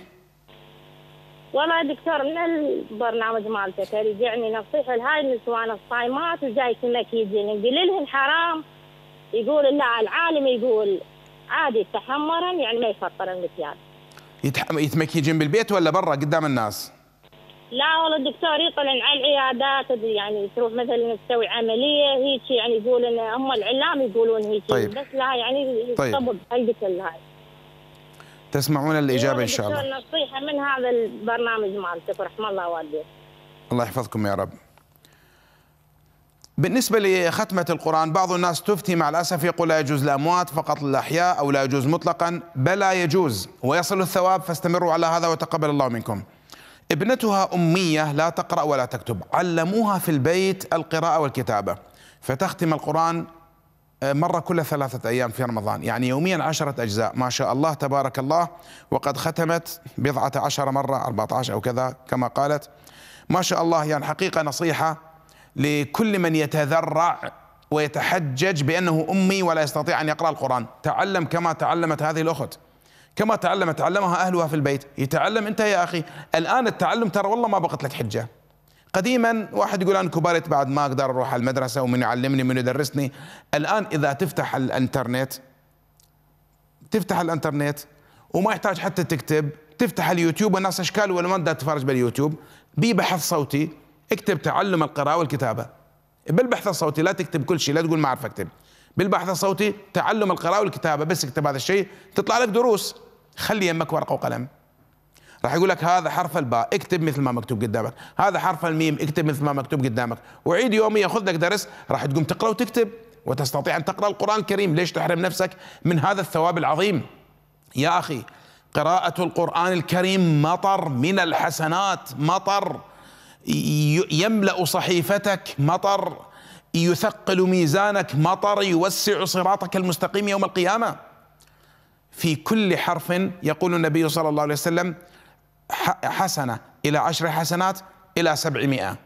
والله يا دكتور من البرنامج مالتك يعني نصيحه لهاي النسوان الصايمات وجاي سمك يجي نقول لهم حرام يقول لا العالم يقول عادي تحمرا يعني ما يفطر المكيال جنب البيت ولا برا قدام الناس؟ لا والله الدكتور يطلع على العيادات يعني تروح مثلا تسوي عمليه هيك يعني يقولون هم العلام يقولون هيك طيب. بس لا يعني طيب. صبر هاي تسمعون الاجابه ان شاء الله نصيحه من هذا البرنامج مالتك رحم الله والديك الله يحفظكم يا رب بالنسبة لختمة القرآن بعض الناس تفتي مع الأسف يقول لا يجوز الأموات فقط للأحياء أو لا يجوز مطلقا بلا يجوز ويصل الثواب فاستمروا على هذا وتقبل الله منكم ابنتها أمية لا تقرأ ولا تكتب علموها في البيت القراءة والكتابة فتختم القرآن آه، مرة كل ثلاثة أيام في رمضان يعني يوميا عشرة أجزاء ما شاء الله تبارك الله وقد ختمت بضعة عشر مرة أربعة عشر أو كذا كما قالت ما شاء الله يعني حقيقة نصيحة لكل من يتذرع ويتحجج بأنه أمي ولا يستطيع أن يقرأ القرآن تعلم كما تعلمت هذه الأخت كما تعلم تعلمها أهلها في البيت يتعلم أنت يا أخي الآن التعلم ترى والله ما بقت لك حجة قديما واحد يقول أنا كبرت بعد ما أقدر أروح على المدرسة ومن يعلمني من يدرسني الآن إذا تفتح الإنترنت تفتح الإنترنت وما يحتاج حتى تكتب تفتح اليوتيوب والناس أشكال ولا ما تتفرج باليوتيوب ببحث صوتي اكتب تعلم القراءة والكتابة بالبحث الصوتي لا تكتب كل شيء لا تقول ما أعرف أكتب بالبحث الصوتي تعلم القراءة والكتابة بس اكتب هذا الشيء تطلع لك دروس خلي يمك ورقة وقلم راح يقول لك هذا حرف الباء اكتب مثل ما مكتوب قدامك هذا حرف الميم اكتب مثل ما مكتوب قدامك وعيد يوميا خذ لك درس راح تقوم تقرأ وتكتب وتستطيع أن تقرأ القرآن الكريم ليش تحرم نفسك من هذا الثواب العظيم يا أخي قراءة القرآن الكريم مطر من الحسنات مطر يملا صحيفتك مطر يثقل ميزانك مطر يوسع صراطك المستقيم يوم القيامه في كل حرف يقول النبي صلى الله عليه وسلم حسنه الى عشر حسنات الى سبعمائه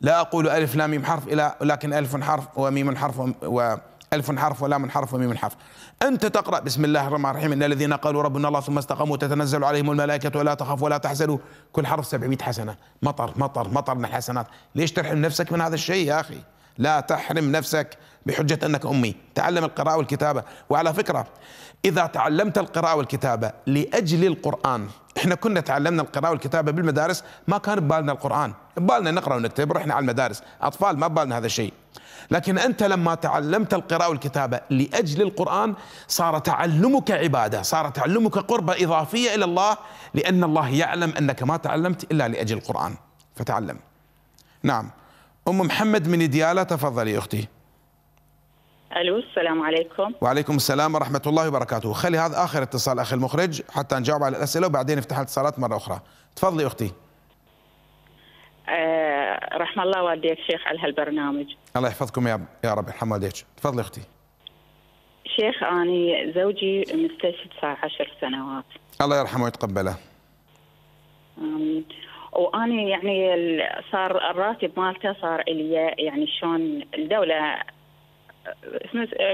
لا اقول الف لام ميم حرف الى لكن الف حرف وميم حرف و ألف حرف ولا من حرف وميم حرف أنت تقرأ بسم الله الرحمن الرحيم إن الذين قالوا ربنا الله ثم استقاموا تتنزل عليهم الملائكة ولا تخافوا ولا تحزنوا كل حرف 700 حسنة مطر مطر مطر من الحسنات ليش تحرم نفسك من هذا الشيء يا أخي لا تحرم نفسك بحجة أنك أمي تعلم القراءة والكتابة وعلى فكرة إذا تعلمت القراءة والكتابة لأجل القرآن احنا كنا تعلمنا القراءة والكتابة بالمدارس ما كان ببالنا القرآن ببالنا نقرأ ونكتب رحنا على المدارس أطفال ما ببالنا هذا الشيء لكن أنت لما تعلمت القراءة والكتابة لأجل القرآن صار تعلمك عبادة صار تعلمك قربة إضافية إلى الله لأن الله يعلم أنك ما تعلمت إلا لأجل القرآن فتعلم نعم أم محمد من ديالة تفضلي يا أختي الو السلام عليكم وعليكم السلام ورحمه الله وبركاته خلي هذا اخر اتصال اخي المخرج حتى نجاوب على الاسئله وبعدين نفتح الاتصالات مره اخرى تفضلي اختي آه، رحم الله والديك شيخ على هالبرنامج الله يحفظكم يا يا رب يرحم والديك تفضلي اختي شيخ اني زوجي مستشهد صار عشر سنوات الله يرحمه ويتقبله امين واني يعني صار الراتب مالته صار لي يعني شلون الدوله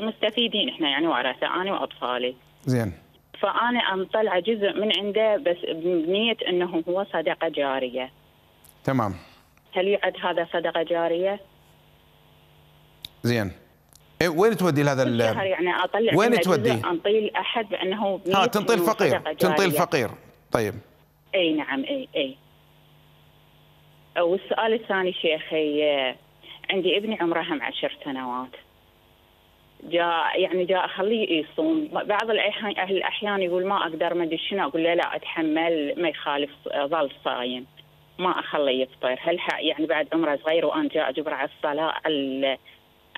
مستفيدين احنا يعني ورثه انا واطفالي زين فانا انطلع جزء من عنده بس بنيه انه هو صدقه جاريه تمام هل يعد هذا صدقه جاريه؟ زين إيه وين تودي هذا ال يعني اطلع وين تودي؟ انطيل احد بانه ها تنطيل فقير تنطيل فقير طيب اي نعم اي اي والسؤال الثاني شيخي آه، عندي ابني عمره هم عشر سنوات جاء يعني جاء اخليه يصوم بعض الاحيان يقول ما اقدر ما ادري شنو اقول له لا اتحمل ما يخالف آه، ظل صايم ما اخليه يفطر هل يعني بعد عمره صغير وأنا جاء أجبره على الصلاة على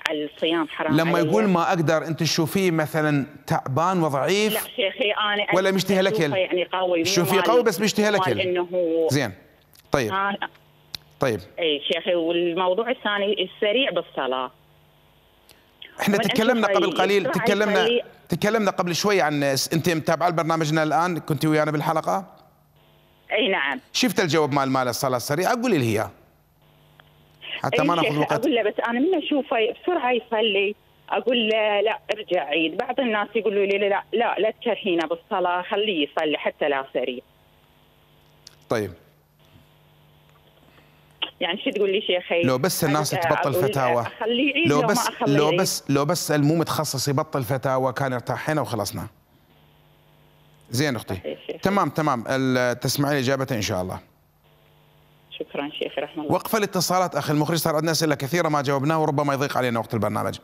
على الصيام حرام لما علي. يقول ما اقدر انت تشوفيه مثلا تعبان وضعيف لا شيخي انا ولا مشتهي الاكل يعني قوي شوفيه قوي بس مشتهي الاكل انه زين طيب آه طيب اي شيخي والموضوع الثاني السريع بالصلاه احنا تكلمنا قبل قليل تكلمنا تكلمنا قبل شوي عن انت متابعه برنامجنا الان كنت ويانا بالحلقه اي نعم شفت الجواب مال مال الصلاه السريعه قولي لي اياه حتى ما ناخذ وقت اقول له بس انا من اشوفه بسرعه يصلي اقول له لا ارجع عيد بعض الناس يقولوا لي لا لا لا تكرهينه بالصلاه خليه يصلي حتى لا سريع طيب يعني شو تقول لي شيخي لو بس الناس تبطل فتاوى لو بس لو بس لو بس المو متخصص يبطل فتاوى كان هنا وخلصنا زين اختي تمام تمام تسمعين اجابته ان شاء الله شكرا شيخ رحمه الله وقف الاتصالات اخي المخرج صار عندنا اسئله كثيره ما جاوبناها وربما يضيق علينا وقت البرنامج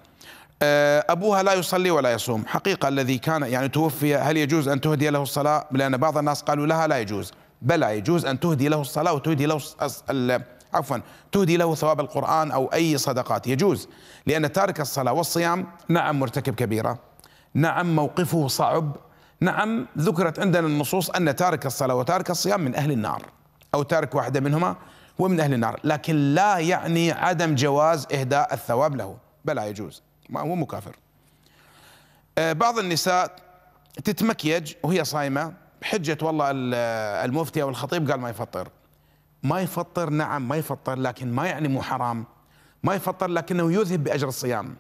آه، ابوها لا يصلي ولا يصوم حقيقه الذي كان يعني توفي هل يجوز ان تهدي له الصلاه لان بعض الناس قالوا لها لا يجوز بلى يجوز ان تهدي له الصلاه وتهدي له عفوا تهدي له ثواب القرآن أو أي صدقات يجوز لأن تارك الصلاة والصيام نعم مرتكب كبيرة نعم موقفه صعب نعم ذكرت عندنا النصوص أن تارك الصلاة وتارك الصيام من أهل النار أو تارك واحدة منهما هو من أهل النار لكن لا يعني عدم جواز إهداء الثواب له بلا يجوز ما هو مكافر آه، بعض النساء تتمكيج وهي صايمة بحجة والله آه، المفتي أو الخطيب قال ما يفطر ما يفطر نعم ما يفطر لكن ما يعني مو حرام ما يفطر لكنه يذهب بأجر الصيام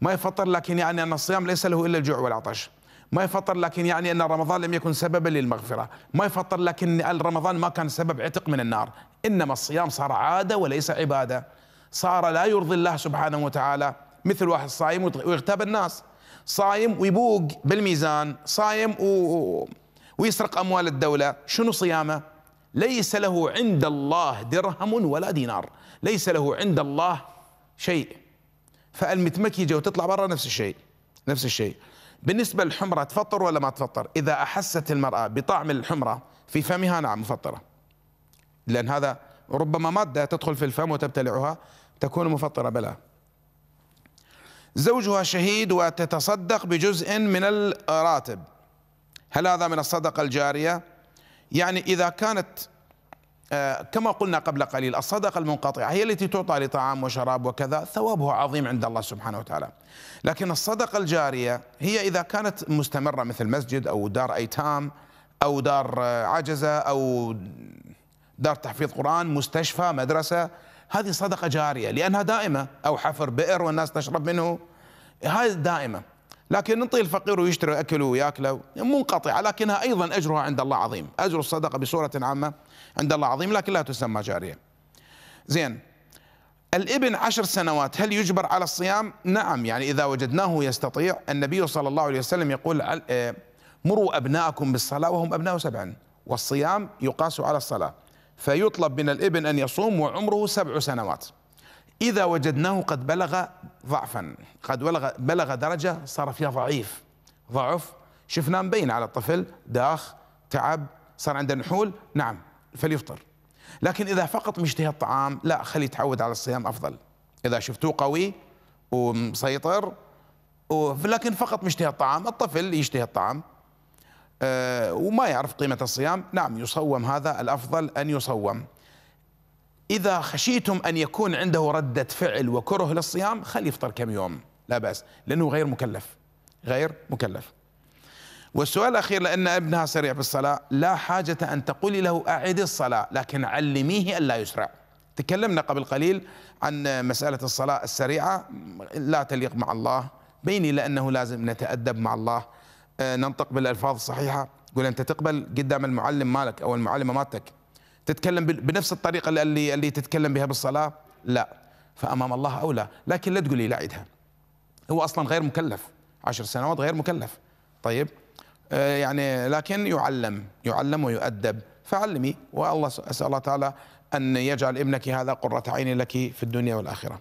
ما يفطر لكن يعني أن الصيام ليس له إلا الجوع والعطش ما يفطر لكن يعني أن رمضان لم يكن سببا للمغفرة ما يفطر لكن رمضان ما كان سبب عتق من النار إنما الصيام صار عادة وليس عبادة صار لا يرضي الله سبحانه وتعالى مثل واحد صايم ويغتاب الناس صايم ويبوق بالميزان صايم و... ويسرق أموال الدولة شنو صيامه ليس له عند الله درهم ولا دينار ليس له عند الله شيء فالمتمكيجة وتطلع برا نفس الشيء نفس الشيء بالنسبة للحمرة تفطر ولا ما تفطر إذا أحست المرأة بطعم الحمرة في فمها نعم مفطرة لأن هذا ربما مادة تدخل في الفم وتبتلعها تكون مفطرة بلا زوجها شهيد وتتصدق بجزء من الراتب هل هذا من الصدقة الجارية يعني إذا كانت آه، كما قلنا قبل قليل الصدقة المنقطعة هي التي تعطى لطعام وشراب وكذا ثوابها عظيم عند الله سبحانه وتعالى لكن الصدقة الجارية هي إذا كانت مستمرة مثل مسجد أو دار أيتام أو دار عجزة أو دار تحفيظ قرآن مستشفى مدرسة هذه صدقة جارية لأنها دائمة أو حفر بئر والناس تشرب منه هذه دائمة لكن نطي الفقير ويشتري اكله وياكله يعني منقطعه لكنها ايضا اجرها عند الله عظيم، اجر الصدقه بصوره عامه عند الله عظيم لكن لا تسمى جاريه. زين الابن عشر سنوات هل يجبر على الصيام؟ نعم يعني اذا وجدناه يستطيع النبي صلى الله عليه وسلم يقول آه، مروا ابناءكم بالصلاه وهم ابناء سبعا والصيام يقاس على الصلاه فيطلب من الابن ان يصوم وعمره سبع سنوات. إذا وجدناه قد بلغ ضعفا قد بلغ, بلغ درجة صار فيها ضعيف ضعف شفناه مبين على الطفل داخ تعب صار عنده نحول نعم فليفطر لكن إذا فقط مشتهي الطعام لا خليه يتعود على الصيام أفضل إذا شفتوه قوي ومسيطر لكن فقط مشتهي الطعام الطفل يشتهي الطعام آه، وما يعرف قيمة الصيام نعم يصوم هذا الأفضل أن يصوم إذا خشيتم أن يكون عنده ردة فعل وكره للصيام خلي يفطر كم يوم لا بأس لأنه غير مكلف غير مكلف والسؤال الأخير لأن ابنها سريع بالصلاة لا حاجة أن تقولي له أعد الصلاة لكن علميه ألا يسرع تكلمنا قبل قليل عن مسألة الصلاة السريعة لا تليق مع الله بيني لأنه لازم نتأدب مع الله آه، ننطق بالألفاظ الصحيحة قول أنت تقبل قدام المعلم مالك أو المعلمة مالتك تتكلم بنفس الطريقة اللي اللي تتكلم بها بالصلاة لا فأمام الله أولى لكن لا تقول لي لا عيدها هو أصلا غير مكلف عشر سنوات غير مكلف طيب آه، يعني لكن يعلم يعلم ويؤدب فعلمي والله أسأل الله تعالى أن يجعل ابنك هذا قرة عين لك في الدنيا والآخرة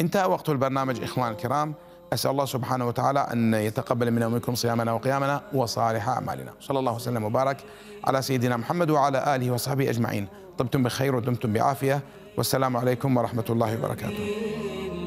انتهى وقت البرنامج إخوان الكرام أسأل الله سبحانه وتعالى أن يتقبل منا ومنكم صيامنا وقيامنا وصالح أعمالنا صلى الله وسلم وبارك على سيدنا محمد وعلى آله وصحبه أجمعين طبتم بخير ودمتم بعافية والسلام عليكم ورحمة الله وبركاته